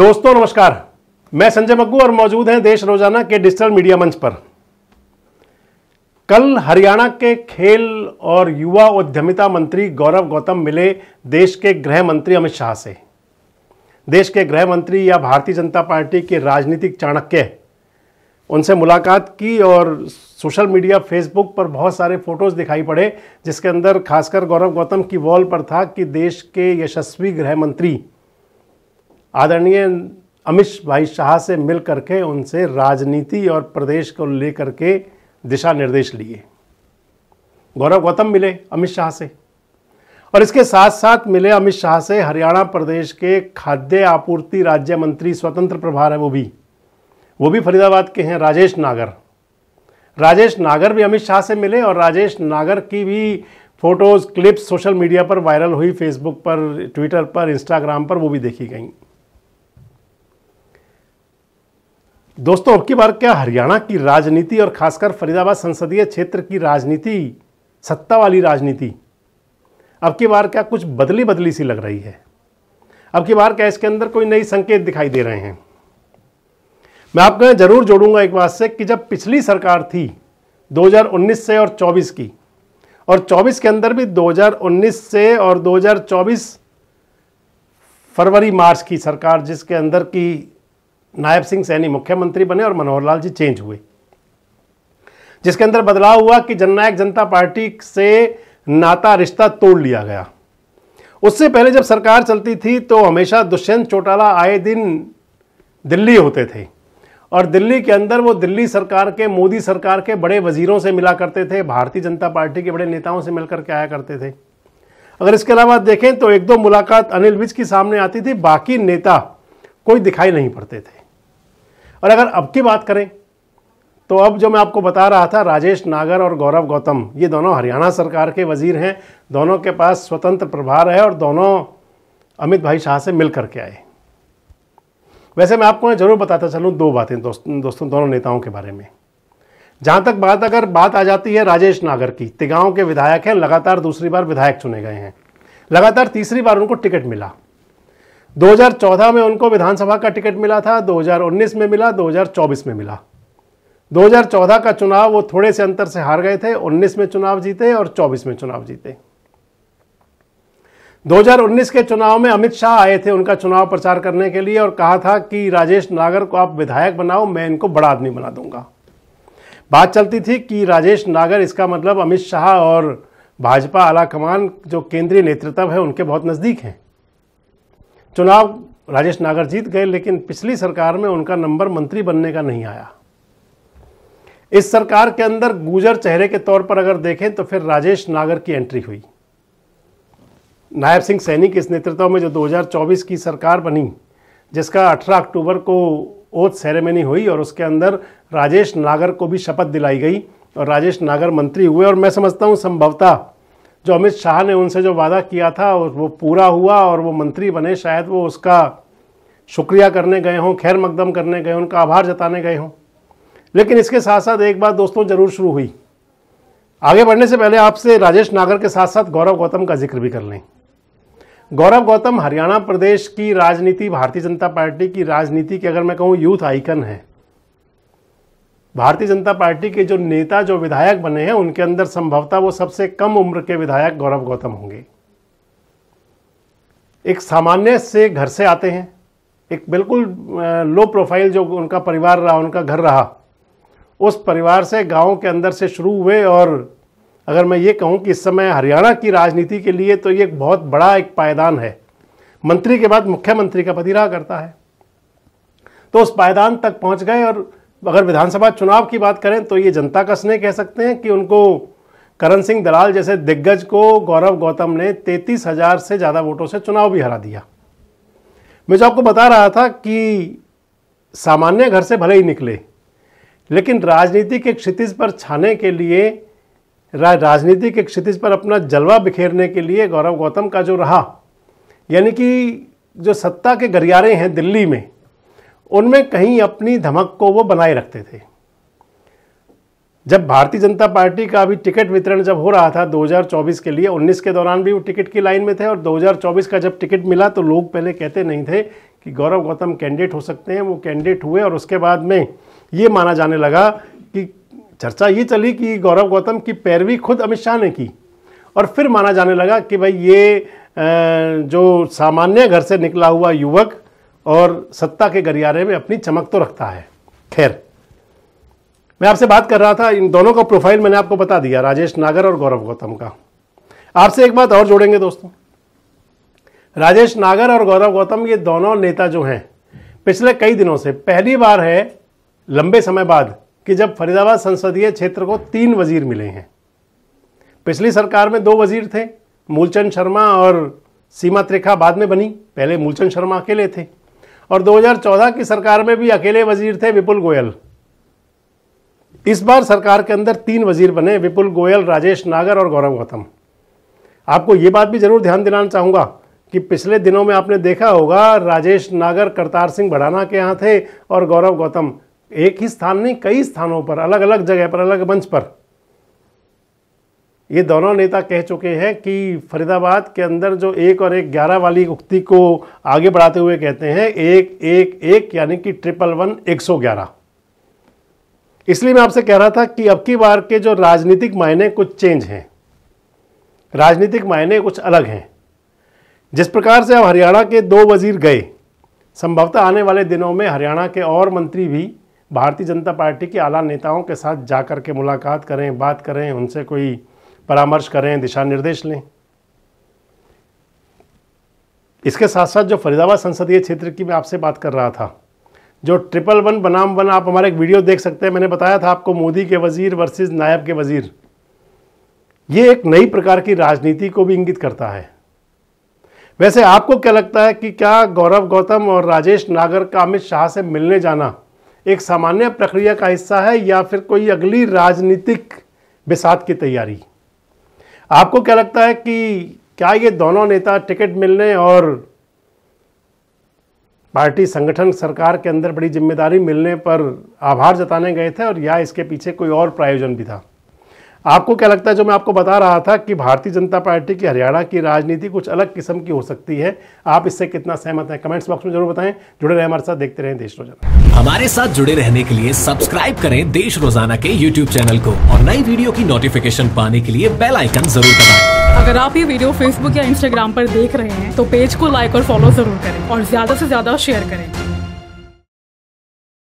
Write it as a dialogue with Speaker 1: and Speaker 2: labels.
Speaker 1: दोस्तों नमस्कार मैं संजय मग्गू और मौजूद हैं देश रोजाना के डिजिटल मीडिया मंच पर कल हरियाणा के खेल और युवा उद्यमिता मंत्री गौरव गौतम मिले देश के गृह मंत्री अमित शाह से देश के गृह मंत्री या भारतीय जनता पार्टी के राजनीतिक चाणक्य उनसे मुलाकात की और सोशल मीडिया फेसबुक पर बहुत सारे फोटोज दिखाई पड़े जिसके अंदर खासकर गौरव गौतम की वॉल पर था कि देश के यशस्वी गृह मंत्री आदरणीय अमित भाई शाह से मिल करके उनसे राजनीति और प्रदेश को लेकर के दिशा निर्देश लिए गौरव गौतम मिले अमित शाह से और इसके साथ साथ मिले अमित शाह से हरियाणा प्रदेश के खाद्य आपूर्ति राज्य मंत्री स्वतंत्र प्रभार है वो भी वो भी फरीदाबाद के हैं राजेश नागर राजेश नागर भी अमित शाह से मिले और राजेश नागर की भी फ़ोटोज़ क्लिप्स सोशल मीडिया पर वायरल हुई फेसबुक पर ट्विटर पर इंस्टाग्राम पर वो भी देखी गई दोस्तों अब की बार क्या हरियाणा की राजनीति और खासकर फरीदाबाद संसदीय क्षेत्र की राजनीति सत्ता वाली राजनीति अब की बार क्या कुछ बदली बदली सी लग रही है अब की बार क्या इसके अंदर कोई नई संकेत दिखाई दे रहे हैं मैं आपको जरूर जोड़ूंगा एक बात से कि जब पिछली सरकार थी 2019 से और 24 की और 24 के अंदर भी 2019 से और 2024 फरवरी मार्च की सरकार जिसके अंदर की नायब सिंह सैनी मुख्यमंत्री बने और मनोहर लाल जी चेंज हुए जिसके अंदर बदलाव हुआ कि जननायक जनता पार्टी से नाता रिश्ता तोड़ लिया गया उससे पहले जब सरकार चलती थी तो हमेशा दुष्यंत चौटाला आए दिन दिल्ली होते थे और दिल्ली के अंदर वो दिल्ली सरकार के मोदी सरकार के बड़े वजीरों से मिला करते थे भारतीय जनता पार्टी के बड़े नेताओं से मिलकर के आया करते थे अगर इसके अलावा देखें तो एक दो मुलाकात अनिल विज की सामने आती थी बाकी नेता कोई दिखाई नहीं पड़ते थे और अगर अब की बात करें तो अब जो मैं आपको बता रहा था राजेश नागर और गौरव गौतम ये दोनों हरियाणा सरकार के वजीर हैं दोनों के पास स्वतंत्र प्रभार है और दोनों अमित भाई शाह से मिल करके आए वैसे मैं आपको जरूर बताता चलूँ दो बातें दोस्त, दोस्तों दोनों नेताओं के बारे में जहाँ तक बात अगर बात आ जाती है राजेश नागर की तिगांव के विधायक हैं लगातार दूसरी बार विधायक चुने गए हैं लगातार तीसरी बार उनको टिकट मिला 2014 में उनको विधानसभा का टिकट मिला था 2019 में मिला 2024 में मिला 2014 का चुनाव वो थोड़े से अंतर से हार गए थे 19 में चुनाव जीते और 24 में चुनाव जीते 2019 के चुनाव में अमित शाह आए थे उनका चुनाव प्रचार करने के लिए और कहा था कि राजेश नागर को आप विधायक बनाओ मैं इनको बड़ा आदमी बना दूंगा बात चलती थी कि राजेश नागर इसका मतलब अमित शाह और भाजपा आला कमान जो केंद्रीय नेतृत्व है उनके बहुत नज़दीक हैं चुनाव राजेश नागर जीत गए लेकिन पिछली सरकार में उनका नंबर मंत्री बनने का नहीं आया इस सरकार के अंदर गुजर चेहरे के तौर पर अगर देखें तो फिर राजेश नागर की एंट्री हुई नायब सिंह सैनी के इस नेतृत्व में जो 2024 की सरकार बनी जिसका 18 अक्टूबर को ओथ सेरेमनी हुई और उसके अंदर राजेश नागर को भी शपथ दिलाई गई और राजेश नागर मंत्री हुए और मैं समझता हूँ संभवतः जो अमित शाह ने उनसे जो वादा किया था वो पूरा हुआ और वो मंत्री बने शायद वो उसका शुक्रिया करने गए हों खैर मकदम करने गए उनका आभार जताने गए हों लेकिन इसके साथ साथ एक बात दोस्तों ज़रूर शुरू हुई आगे बढ़ने से पहले आपसे राजेश नागर के साथ साथ गौरव गौतम का जिक्र भी कर लें गौरव गौतम हरियाणा प्रदेश की राजनीति भारतीय जनता पार्टी की राजनीति की अगर मैं कहूँ यूथ आइकन है भारतीय जनता पार्टी के जो नेता जो विधायक बने हैं उनके अंदर संभवतः वो सबसे कम उम्र के विधायक गौरव गौतम होंगे एक सामान्य से घर से आते हैं एक बिल्कुल लो प्रोफाइल जो उनका परिवार रहा उनका घर रहा उस परिवार से गांव के अंदर से शुरू हुए और अगर मैं ये कहूं कि इस समय हरियाणा की राजनीति के लिए तो ये एक बहुत बड़ा एक पायदान है मंत्री के बाद मुख्यमंत्री का पति रहा करता है तो उस पायदान तक पहुंच गए और अगर विधानसभा चुनाव की बात करें तो ये जनता का स्नेह कह सकते हैं कि उनको करण सिंह दलाल जैसे दिग्गज को गौरव गौतम ने तैतीस हजार से ज़्यादा वोटों से चुनाव भी हरा दिया मैं जो आपको बता रहा था कि सामान्य घर से भले ही निकले लेकिन राजनीति के क्षितिज पर छाने के लिए रा, राजनीति के क्षितिज पर अपना जलवा बिखेरने के लिए गौरव गौतम का जो रहा यानी कि जो सत्ता के गलियारे हैं दिल्ली में उनमें कहीं अपनी धमक को वो बनाए रखते थे जब भारतीय जनता पार्टी का भी टिकट वितरण जब हो रहा था 2024 के लिए 19 के दौरान भी वो टिकट की लाइन में थे और 2024 का जब टिकट मिला तो लोग पहले कहते नहीं थे कि गौरव गौतम कैंडिडेट हो सकते हैं वो कैंडिडेट हुए और उसके बाद में ये माना जाने लगा कि चर्चा ये चली कि गौरव गौतम की पैरवी खुद अमित शाह ने की और फिर माना जाने लगा कि भाई ये जो सामान्य घर से निकला हुआ युवक और सत्ता के गलियारे में अपनी चमक तो रखता है खैर मैं आपसे बात कर रहा था इन दोनों का प्रोफाइल मैंने आपको बता दिया राजेश नागर और गौरव गौतम का आपसे एक बात और जोड़ेंगे दोस्तों राजेश नागर और गौरव गौतम ये दोनों नेता जो हैं पिछले कई दिनों से पहली बार है लंबे समय बाद कि जब फरीदाबाद संसदीय क्षेत्र को तीन वजीर मिले हैं पिछली सरकार में दो वजीर थे मूलचंद शर्मा और सीमा त्रिखा बाद में बनी पहले मूलचंद शर्मा अकेले थे और 2014 की सरकार में भी अकेले वजीर थे विपुल गोयल इस बार सरकार के अंदर तीन वजीर बने विपुल गोयल राजेश नागर और गौरव गौतम आपको ये बात भी जरूर ध्यान दिलाना चाहूँगा कि पिछले दिनों में आपने देखा होगा राजेश नागर करतार सिंह भड़ाना के यहाँ थे और गौरव गौतम एक ही स्थान नहीं कई स्थानों पर अलग अलग जगह पर अलग मंच पर ये दोनों नेता कह चुके हैं कि फरीदाबाद के अंदर जो एक और एक ग्यारह वाली उक्ति को आगे बढ़ाते हुए कहते हैं एक एक एक यानी कि ट्रिपल वन एक सौ ग्यारह इसलिए मैं आपसे कह रहा था कि अब की बार के जो राजनीतिक मायने कुछ चेंज हैं राजनीतिक मायने कुछ अलग हैं जिस प्रकार से अब हरियाणा के दो वजीर गए संभवतः आने वाले दिनों में हरियाणा के और मंत्री भी भारतीय जनता पार्टी के आला नेताओं के साथ जाकर के मुलाकात करें बात करें उनसे कोई परामर्श करें दिशा निर्देश लें इसके साथ साथ जो फरीदाबाद संसदीय क्षेत्र की मैं आपसे बात कर रहा था जो ट्रिपल वन बनाम वन आप हमारा एक वीडियो देख सकते हैं मैंने बताया था आपको मोदी के वजीर वर्सेस नायब के वजीर ये एक नई प्रकार की राजनीति को भी इंगित करता है वैसे आपको क्या लगता है कि क्या गौरव गौतम और राजेश नागर का अमित शाह से मिलने जाना एक सामान्य प्रक्रिया का हिस्सा है या फिर कोई अगली राजनीतिक बिसात की तैयारी आपको क्या लगता है कि क्या ये दोनों नेता टिकट मिलने और पार्टी संगठन सरकार के अंदर बड़ी जिम्मेदारी मिलने पर आभार जताने गए थे और या इसके पीछे कोई और प्रायोजन भी था आपको क्या लगता है जो मैं आपको बता रहा था कि भारतीय जनता पार्टी की हरियाणा की राजनीति कुछ अलग किस्म की हो सकती है आप इससे कितना सहमत हैं कमेंट्स बॉक्स में जरूर बताएं जुड़े रहे हमारे साथ देखते रहे देश रोजाना हमारे साथ जुड़े रहने के लिए सब्सक्राइब करें देश रोजाना के यूट्यूब चैनल को और नई वीडियो की नोटिफिकेशन पाने के लिए बेल आइकन जरूर दबाए अगर आप ये वीडियो फेसबुक या इंस्टाग्राम पर देख रहे हैं तो पेज को लाइक और फॉलो जरूर करें और ज्यादा ऐसी ज्यादा शेयर करें